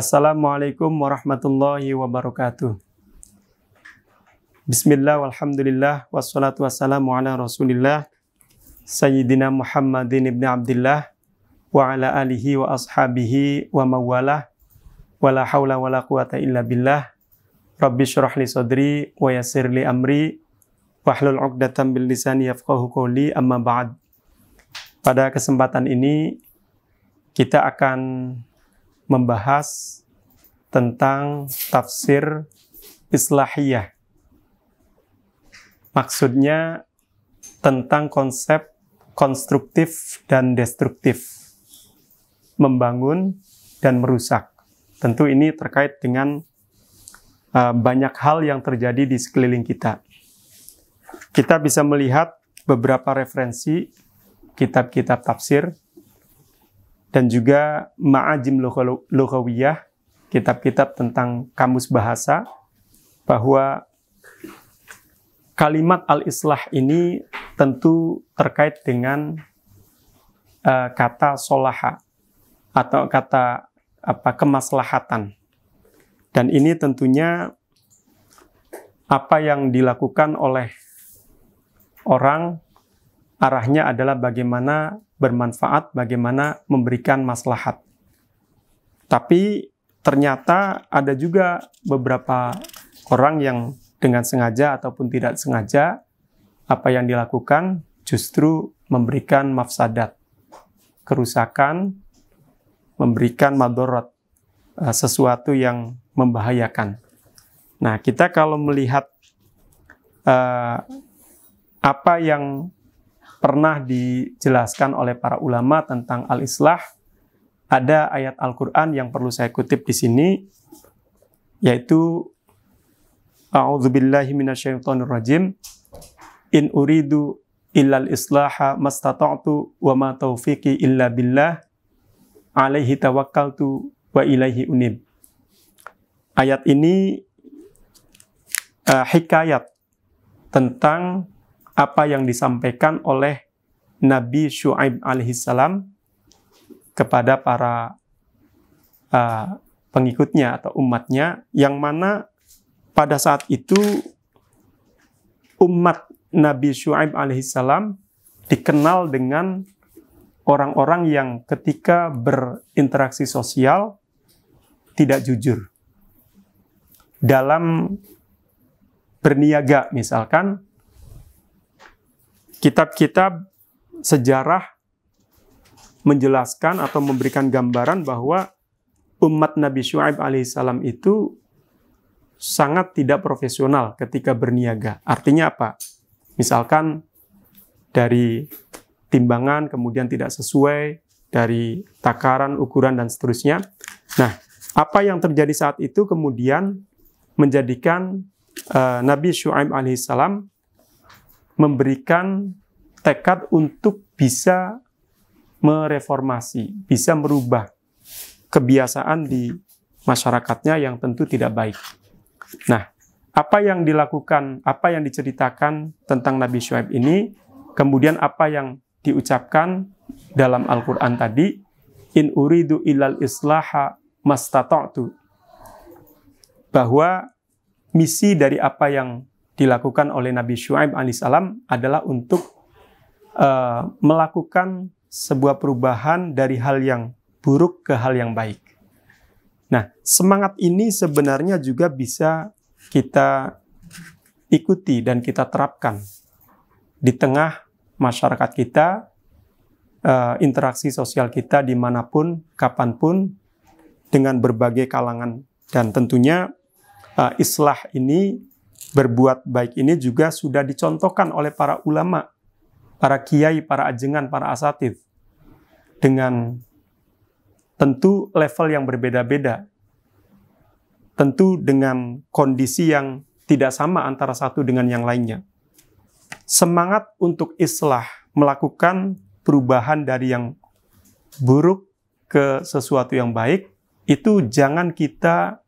Assalamualaikum warahmatullahi wabarakatuh. Bismillah, walhamdulillah, wassalatu wassalamu ala rasulillah, Sayyidina Muhammadin ibn Abdullah, wa ala alihi wa ashabihi wa mawalah, wa la hawla wa la quwata illa billah, Rabbi syurah li sadri wa yasir li amri, wa hlul uqdatan bil lisani yafqahu qawli amma ba'd. Pada kesempatan ini, kita akan membahas tentang tafsir islahiyah. Maksudnya tentang konsep konstruktif dan destruktif, membangun dan merusak. Tentu ini terkait dengan uh, banyak hal yang terjadi di sekeliling kita. Kita bisa melihat beberapa referensi kitab-kitab tafsir dan juga Ma'ajim Lughawiyah, kitab-kitab tentang kamus bahasa, bahwa kalimat al-islah ini tentu terkait dengan uh, kata solaha atau kata apa kemaslahatan. Dan ini tentunya apa yang dilakukan oleh orang arahnya adalah bagaimana bermanfaat, bagaimana memberikan maslahat. Tapi ternyata ada juga beberapa orang yang dengan sengaja ataupun tidak sengaja apa yang dilakukan justru memberikan mafsadat, kerusakan, memberikan madorot, e, sesuatu yang membahayakan. Nah, kita kalau melihat uh, apa yang pernah dijelaskan oleh para ulama tentang al-islah. Ada ayat Al-Qur'an yang perlu saya kutip di sini yaitu A'udzubillahi minasyaitonirrajim. In uridu illal islaha mastata'tu wa ma taufiqi illa billah alaihi tawakkaltu wa ilaihi unib. Ayat ini uh, hikayat tentang apa yang disampaikan oleh Nabi Shu'aib alaihissalam kepada para uh, pengikutnya atau umatnya yang mana pada saat itu umat Nabi Shu'aib alaihissalam dikenal dengan orang-orang yang ketika berinteraksi sosial tidak jujur. Dalam berniaga misalkan, kitab-kitab sejarah menjelaskan atau memberikan gambaran bahwa umat Nabi Shu'aib alaihissalam itu sangat tidak profesional ketika berniaga. Artinya apa? Misalkan dari timbangan kemudian tidak sesuai, dari takaran, ukuran, dan seterusnya. Nah, apa yang terjadi saat itu kemudian menjadikan uh, Nabi Shu'aib alaihissalam memberikan tekad untuk bisa mereformasi, bisa merubah kebiasaan di masyarakatnya yang tentu tidak baik. Nah, apa yang dilakukan, apa yang diceritakan tentang Nabi Syuaib ini, kemudian apa yang diucapkan dalam Al-Quran tadi, in uridu ilal islaha mastato'tu, Bahwa misi dari apa yang dilakukan oleh Nabi Shu'aib alaihissalam adalah untuk uh, melakukan sebuah perubahan dari hal yang buruk ke hal yang baik. Nah, semangat ini sebenarnya juga bisa kita ikuti dan kita terapkan di tengah masyarakat kita, eh, interaksi sosial kita dimanapun, kapanpun, dengan berbagai kalangan. Dan tentunya eh, islah ini berbuat baik ini juga sudah dicontohkan oleh para ulama, para kiai, para ajengan, para asatid dengan tentu level yang berbeda-beda. Tentu dengan kondisi yang tidak sama antara satu dengan yang lainnya. Semangat untuk islah melakukan perubahan dari yang buruk ke sesuatu yang baik itu jangan kita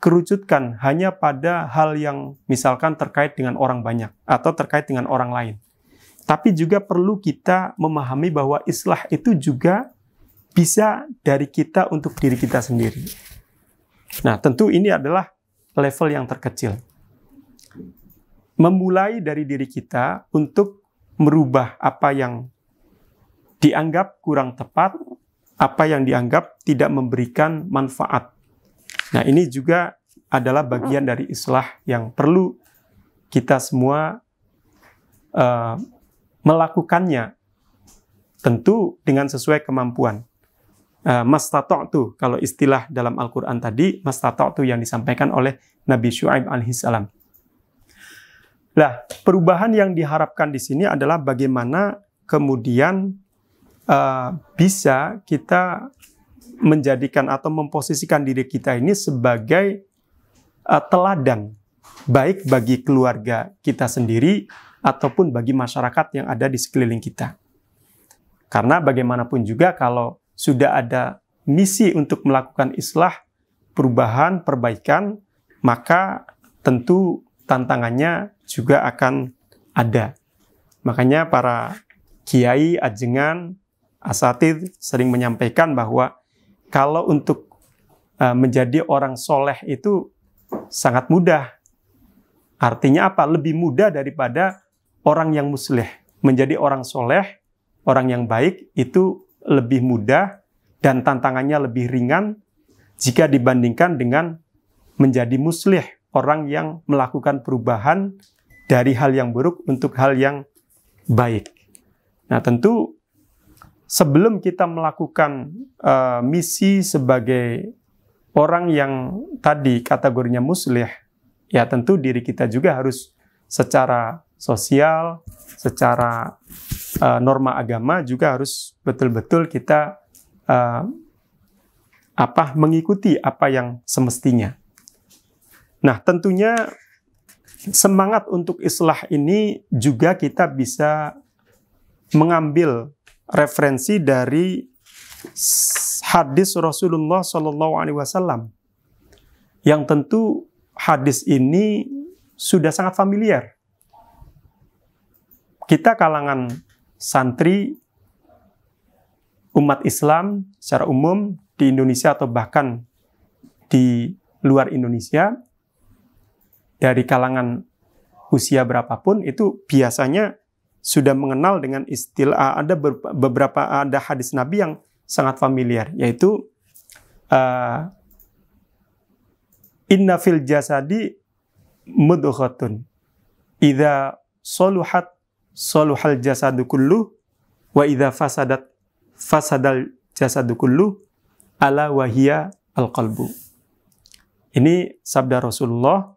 kerucutkan hanya pada hal yang misalkan terkait dengan orang banyak atau terkait dengan orang lain. Tapi juga perlu kita memahami bahwa islah itu juga bisa dari kita untuk diri kita sendiri. Nah, tentu ini adalah level yang terkecil. Memulai dari diri kita untuk merubah apa yang dianggap kurang tepat, apa yang dianggap tidak memberikan manfaat Nah, ini juga adalah bagian dari islah yang perlu kita semua uh, melakukannya tentu dengan sesuai kemampuan. Uh, eh, mas tuh kalau istilah dalam Al-Quran tadi, mas tuh yang disampaikan oleh Nabi Shu'aib alaihissalam. Nah, perubahan yang diharapkan di sini adalah bagaimana kemudian uh, bisa kita menjadikan atau memposisikan diri kita ini sebagai uh, teladan baik bagi keluarga kita sendiri ataupun bagi masyarakat yang ada di sekeliling kita. Karena bagaimanapun juga kalau sudah ada misi untuk melakukan islah, perubahan, perbaikan, maka tentu tantangannya juga akan ada. Makanya para kiai, ajengan, asatid sering menyampaikan bahwa kalau untuk uh, menjadi orang soleh itu sangat mudah. Artinya apa? Lebih mudah daripada orang yang musleh. Menjadi orang soleh, orang yang baik itu lebih mudah dan tantangannya lebih ringan jika dibandingkan dengan menjadi muslih, orang yang melakukan perubahan dari hal yang buruk untuk hal yang baik. Nah, tentu sebelum kita melakukan uh, misi sebagai orang yang tadi kategorinya muslih, ya tentu diri kita juga harus secara sosial, secara uh, norma agama juga harus betul-betul kita uh, apa mengikuti apa yang semestinya. Nah, tentunya semangat untuk islah ini juga kita bisa mengambil referensi dari hadis Rasulullah Shallallahu Alaihi Wasallam yang tentu hadis ini sudah sangat familiar. Kita kalangan santri umat Islam secara umum di Indonesia atau bahkan di luar Indonesia dari kalangan usia berapapun itu biasanya sudah mengenal dengan istilah ah, ada beberapa ah, ada hadis Nabi yang sangat familiar yaitu uh, inna fil jasadi mudghatun idza soluhat soluhal jasadu kullu wa idza fasadat fasadal jasadu kullu ala wahia al qalbu ini sabda Rasulullah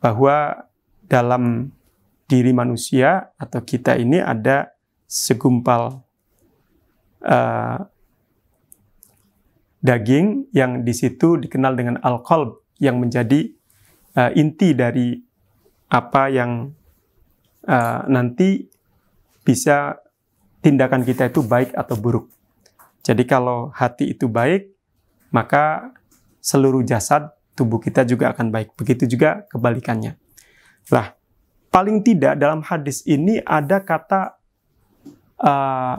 bahwa dalam diri manusia atau kita ini ada segumpal uh, daging yang di situ dikenal dengan alkohol yang menjadi uh, inti dari apa yang uh, nanti bisa tindakan kita itu baik atau buruk. Jadi kalau hati itu baik, maka seluruh jasad tubuh kita juga akan baik. Begitu juga kebalikannya. Lah, paling tidak dalam hadis ini ada kata uh,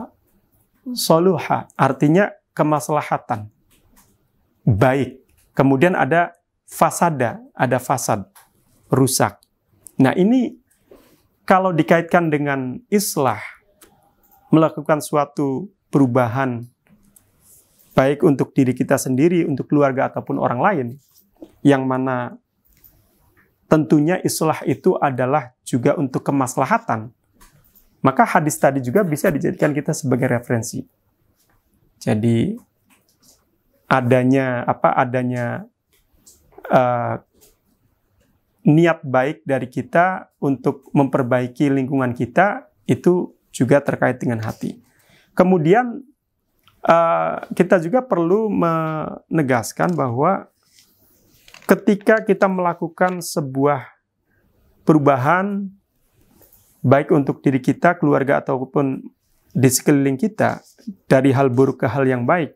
soluha, artinya kemaslahatan, baik. Kemudian ada fasada, ada fasad, rusak. Nah ini kalau dikaitkan dengan islah, melakukan suatu perubahan baik untuk diri kita sendiri, untuk keluarga ataupun orang lain, yang mana tentunya islah itu adalah juga untuk kemaslahatan. Maka hadis tadi juga bisa dijadikan kita sebagai referensi. Jadi adanya apa adanya uh, niat baik dari kita untuk memperbaiki lingkungan kita itu juga terkait dengan hati. Kemudian uh, kita juga perlu menegaskan bahwa ketika kita melakukan sebuah perubahan baik untuk diri kita, keluarga ataupun di sekeliling kita dari hal buruk ke hal yang baik.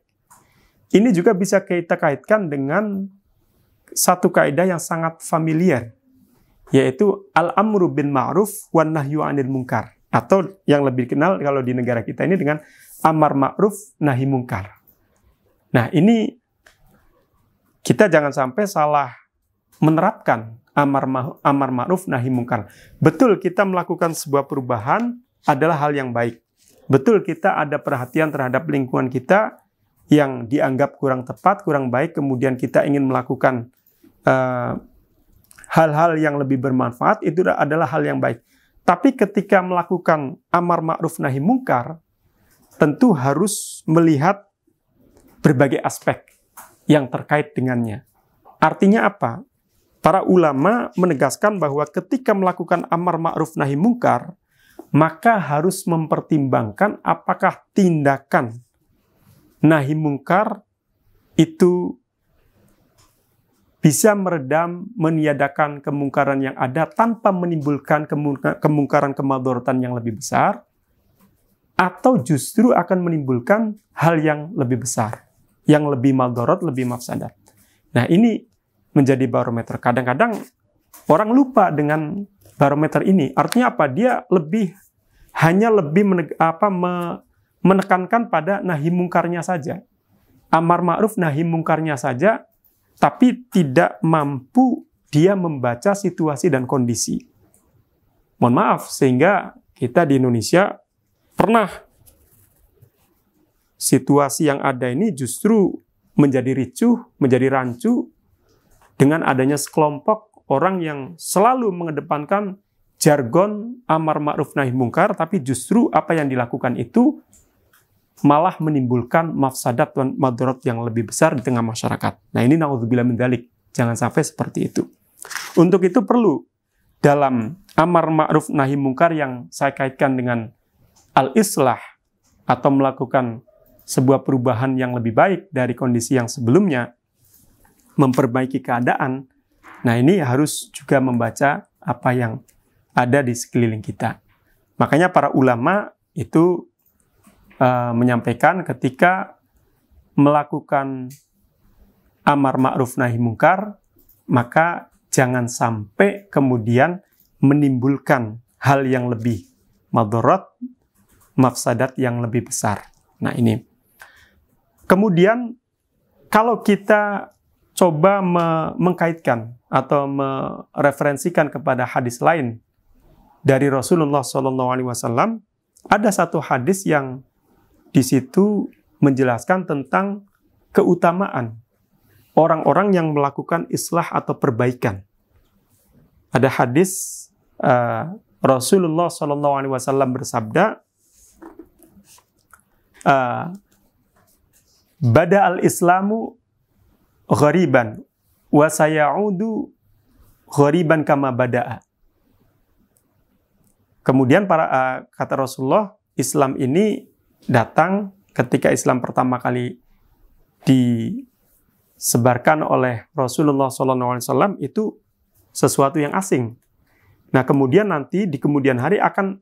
Ini juga bisa kita kaitkan dengan satu kaidah yang sangat familiar yaitu al-amru bin ma'ruf wan nahyu anil munkar atau yang lebih dikenal kalau di negara kita ini dengan amar ma'ruf nahi munkar. Nah, ini kita jangan sampai salah menerapkan amar, ma amar ma'ruf nahi mungkar. Betul kita melakukan sebuah perubahan adalah hal yang baik. Betul kita ada perhatian terhadap lingkungan kita yang dianggap kurang tepat, kurang baik, kemudian kita ingin melakukan eh, hal-hal uh, yang lebih bermanfaat, itu adalah hal yang baik. Tapi ketika melakukan amar ma'ruf nahi mungkar, tentu harus melihat berbagai aspek yang terkait dengannya. Artinya apa? Para ulama menegaskan bahwa ketika melakukan amar ma'ruf nahi mungkar, maka harus mempertimbangkan apakah tindakan nahi mungkar itu bisa meredam, meniadakan kemungkaran yang ada tanpa menimbulkan kemungkaran kemadorotan yang lebih besar, atau justru akan menimbulkan hal yang lebih besar yang lebih magorot, lebih mafsadat. Nah ini menjadi barometer. Kadang-kadang orang lupa dengan barometer ini. Artinya apa? Dia lebih hanya lebih meneg, apa, me, menekankan pada nahi mungkarnya saja. Amar ma'ruf nahi mungkarnya saja, tapi tidak mampu dia membaca situasi dan kondisi. Mohon maaf, sehingga kita di Indonesia pernah situasi yang ada ini justru menjadi ricuh, menjadi rancu dengan adanya sekelompok orang yang selalu mengedepankan jargon amar ma'ruf nahi mungkar, tapi justru apa yang dilakukan itu malah menimbulkan mafsadat dan madorot yang lebih besar di tengah masyarakat. Nah ini na'udzubillah mendalik. Jangan sampai seperti itu. Untuk itu perlu dalam amar ma'ruf nahi mungkar yang saya kaitkan dengan al-islah atau melakukan sebuah perubahan yang lebih baik dari kondisi yang sebelumnya, memperbaiki keadaan. Nah, ini harus juga membaca apa yang ada di sekeliling kita. Makanya para ulama itu uh, menyampaikan ketika melakukan amar ma'ruf nahi mungkar, maka jangan sampai kemudian menimbulkan hal yang lebih madorot, mafsadat yang lebih besar. Nah ini Kemudian kalau kita coba me mengkaitkan atau mereferensikan kepada hadis lain dari Rasulullah Shallallahu Alaihi Wasallam, ada satu hadis yang di situ menjelaskan tentang keutamaan orang-orang yang melakukan islah atau perbaikan. Ada hadis uh, Rasulullah Shallallahu Alaihi Wasallam bersabda, uh, Bada al-Islamu ghariban wa sayaudu ghariban kama bada'a. Kemudian para uh, kata Rasulullah, Islam ini datang ketika Islam pertama kali disebarkan oleh Rasulullah SAW itu sesuatu yang asing. Nah kemudian nanti di kemudian hari akan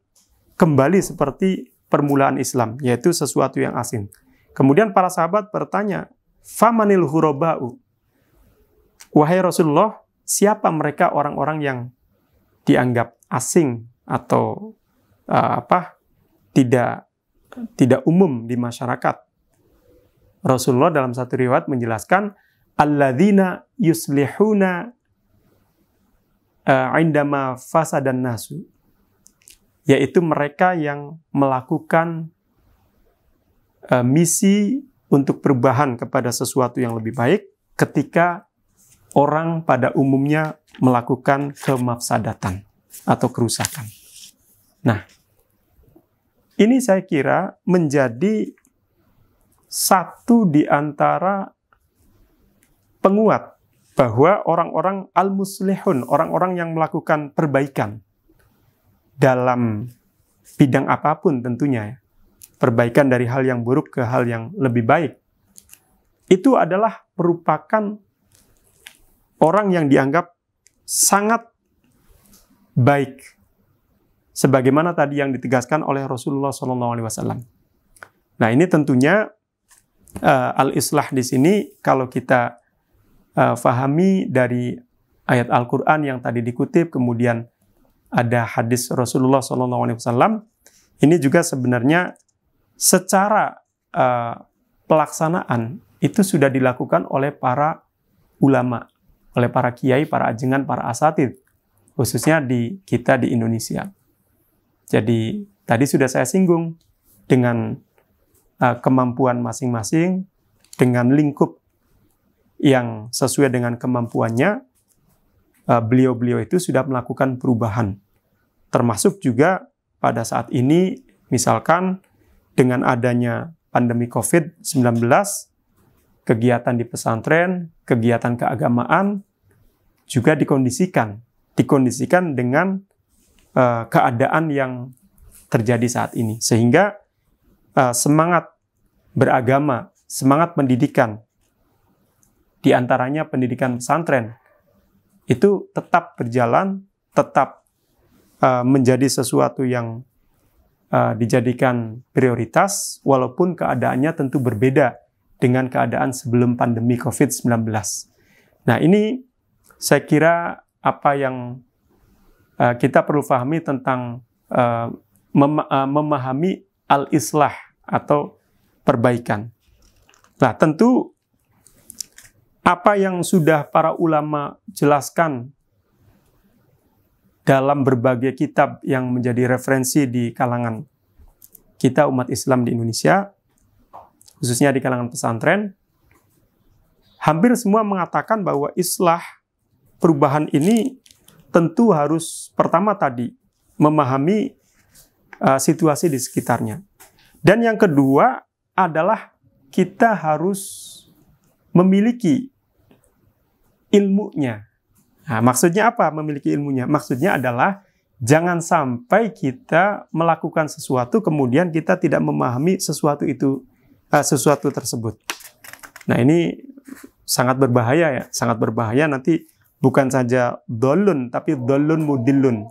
kembali seperti permulaan Islam, yaitu sesuatu yang asing. Kemudian para sahabat bertanya, "Famanil huroba'u?" Wahai Rasulullah, siapa mereka orang-orang yang dianggap asing atau uh, apa? tidak tidak umum di masyarakat. Rasulullah dalam satu riwayat menjelaskan alladzina yuslihuna uh, indama fasadan nasu yaitu mereka yang melakukan Eh, misi untuk perubahan kepada sesuatu yang lebih baik ketika orang pada umumnya melakukan kemafsadatan atau kerusakan. Nah, ini saya kira menjadi satu di antara penguat bahwa orang-orang al-muslihun, orang-orang yang melakukan perbaikan dalam bidang apapun tentunya ya perbaikan dari hal yang buruk ke hal yang lebih baik, itu adalah merupakan orang yang dianggap sangat baik, sebagaimana tadi yang ditegaskan oleh Rasulullah SAW. Nah, ini tentunya uh, al-islah di sini kalau kita uh, fahami dari ayat Al-Qur'an yang tadi dikutip kemudian ada hadis Rasulullah SAW ini juga sebenarnya secara uh, pelaksanaan itu sudah dilakukan oleh para ulama, oleh para kiai, para ajengan, para asatid, khususnya di kita di Indonesia. Jadi tadi sudah saya singgung dengan uh, kemampuan masing-masing, dengan lingkup yang sesuai dengan kemampuannya, eh, beliau-beliau uh, itu sudah melakukan perubahan. Termasuk juga pada saat ini, misalkan dengan adanya pandemi COVID-19, kegiatan di pesantren, kegiatan keagamaan juga dikondisikan, dikondisikan dengan uh, keadaan yang terjadi saat ini, sehingga uh, semangat beragama, semangat pendidikan, diantaranya pendidikan pesantren, itu tetap berjalan, tetap uh, menjadi sesuatu yang Eh, dijadikan prioritas walaupun keadaannya tentu berbeda dengan keadaan sebelum pandemi COVID-19. Nah, ini saya kira apa yang uh, kita perlu pahami tentang uh, eh, mem uh, memahami al-islah atau perbaikan. Nah, tentu apa yang sudah para ulama jelaskan dalam berbagai kitab yang menjadi referensi di kalangan kita umat Islam di Indonesia, khususnya di kalangan pesantren, hampir semua mengatakan bahwa islah perubahan ini tentu harus pertama tadi memahami uh, situasi di sekitarnya. Dan yang kedua adalah kita harus memiliki ilmunya, Nah, maksudnya apa memiliki ilmunya? Maksudnya adalah jangan sampai kita melakukan sesuatu kemudian kita tidak memahami sesuatu itu uh, sesuatu tersebut. Nah, ini sangat berbahaya ya, sangat berbahaya nanti bukan saja dolun tapi dolun mudilun.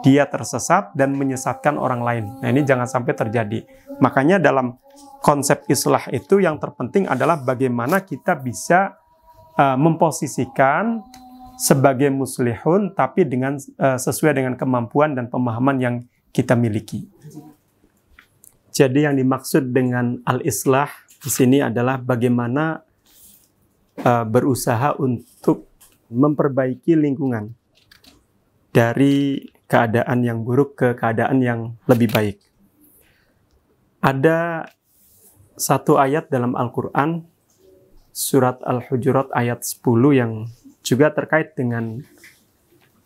Dia tersesat dan menyesatkan orang lain. Nah, ini jangan sampai terjadi. Makanya dalam konsep islah itu yang terpenting adalah bagaimana kita bisa uh, memposisikan sebagai muslihun tapi dengan uh, sesuai dengan kemampuan dan pemahaman yang kita miliki. Jadi yang dimaksud dengan al-islah di sini adalah bagaimana uh, berusaha untuk memperbaiki lingkungan dari keadaan yang buruk ke keadaan yang lebih baik. Ada satu ayat dalam Al-Qur'an surat Al-Hujurat ayat 10 yang juga terkait dengan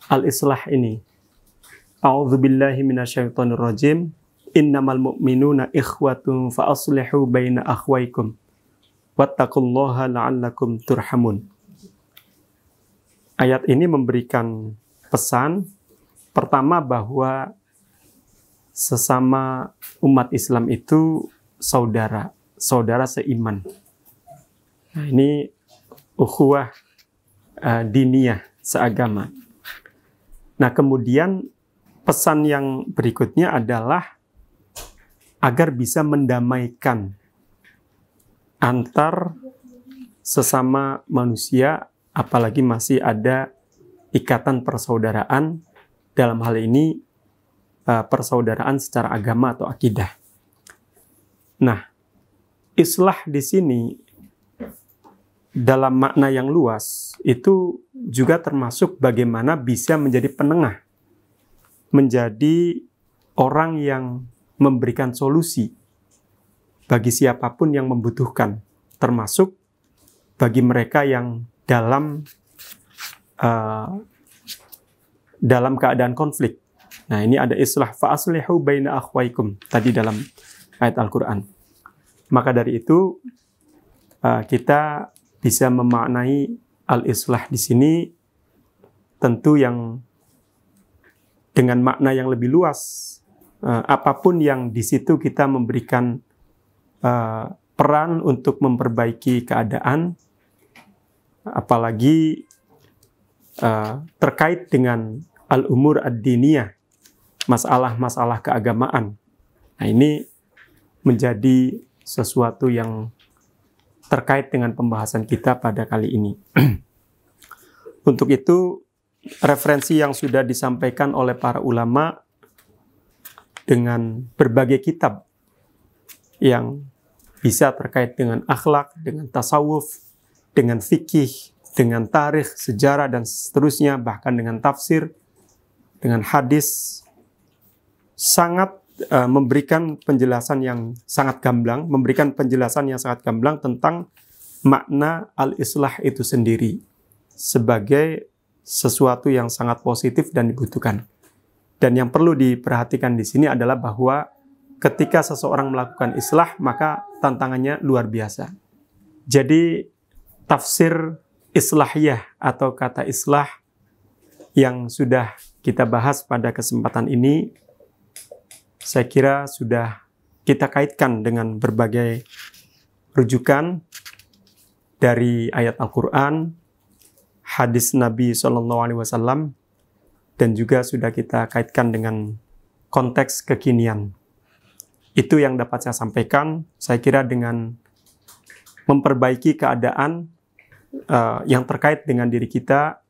al-islah ini. A'udzu billahi minasyaitonir rajim. Innamal mu'minuna ikhwatun fa aslihu baina akhwaikum. Wattaqullaha la'allakum turhamun. Ayat ini memberikan pesan pertama bahwa sesama umat Islam itu saudara, saudara seiman. Nah, ini ukhuwah uh, diniyah seagama. Nah, kemudian pesan yang berikutnya adalah agar bisa mendamaikan antar sesama manusia, apalagi masih ada ikatan persaudaraan. Dalam hal ini, eh, persaudaraan secara agama atau akidah. Nah, islah di sini dalam makna yang luas itu juga termasuk bagaimana bisa menjadi penengah, menjadi orang yang memberikan solusi bagi siapapun yang membutuhkan, termasuk bagi mereka yang dalam uh, dalam keadaan konflik. Nah, ini ada istilah fa'aslihu baina akhwaikum tadi dalam ayat Al-Qur'an. Maka dari itu eh, kita bisa memaknai al-islah di sini tentu yang dengan makna yang lebih luas. Eh, apapun yang di situ kita memberikan eh, peran untuk memperbaiki keadaan, apalagi eh, terkait dengan al-umur ad-diniyah, masalah-masalah keagamaan. Nah ini menjadi sesuatu yang terkait dengan pembahasan kita pada kali ini. Untuk itu, referensi yang sudah disampaikan oleh para ulama dengan berbagai kitab yang bisa terkait dengan akhlak, dengan tasawuf, dengan fikih, dengan tarikh, sejarah, dan seterusnya, bahkan dengan tafsir, dengan hadis, sangat Eh, memberikan penjelasan yang sangat gamblang, memberikan penjelasan yang sangat gamblang tentang makna al-islah itu sendiri sebagai sesuatu yang sangat positif dan dibutuhkan. Dan yang perlu diperhatikan di sini adalah bahwa ketika seseorang melakukan islah maka tantangannya luar biasa. Jadi tafsir islahiyah atau kata islah yang sudah kita bahas pada kesempatan ini saya kira sudah kita kaitkan dengan berbagai rujukan dari ayat Al-Quran, hadis Nabi Shallallahu Alaihi Wasallam, dan juga sudah kita kaitkan dengan konteks kekinian. Itu yang dapat saya sampaikan. Saya kira dengan memperbaiki keadaan uh, yang terkait dengan diri kita,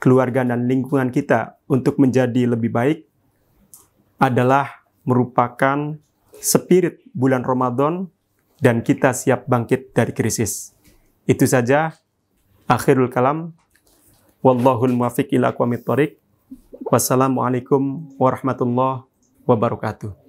keluarga dan lingkungan kita untuk menjadi lebih baik adalah merupakan spirit bulan Ramadan dan kita siap bangkit dari krisis. Itu saja akhirul kalam. Wallahul muwaffiq ila aqwamit thoriq. Wassalamualaikum warahmatullahi wabarakatuh.